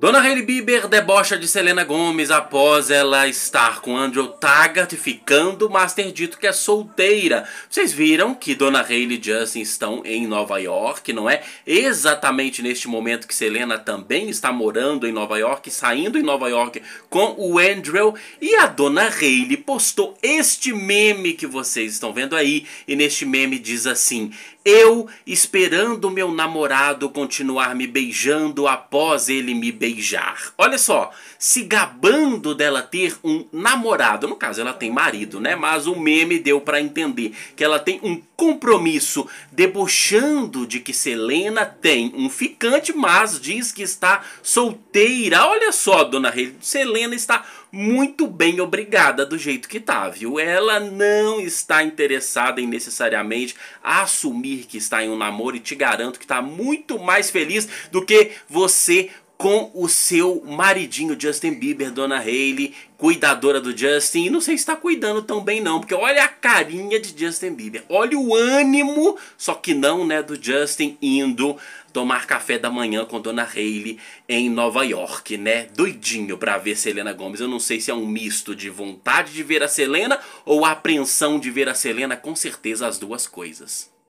Dona Hailey Bieber debocha de Selena Gomes após ela estar com Andrew Taggart ficando, mas ter dito que é solteira. Vocês viram que Dona Hailey e Justin estão em Nova York, não é? Exatamente neste momento que Selena também está morando em Nova York, saindo em Nova York com o Andrew. E a Dona Hailey postou este meme que vocês estão vendo aí, e neste meme diz assim: Eu esperando meu namorado continuar me beijando após ele me beijar beijar. Olha só, se gabando dela ter um namorado, no caso ela tem marido, né? Mas o meme deu para entender que ela tem um compromisso, debochando de que Selena tem um ficante, mas diz que está solteira. Olha só, dona Rede Selena está muito bem obrigada do jeito que tá, viu? Ela não está interessada em necessariamente assumir que está em um namoro e te garanto que está muito mais feliz do que você com o seu maridinho Justin Bieber, Dona Haley, cuidadora do Justin. E não sei se está cuidando tão bem não, porque olha a carinha de Justin Bieber. Olha o ânimo, só que não, né, do Justin indo tomar café da manhã com Dona Haley em Nova York, né? Doidinho pra ver Selena Gomes. Eu não sei se é um misto de vontade de ver a Selena ou a apreensão de ver a Selena, com certeza as duas coisas.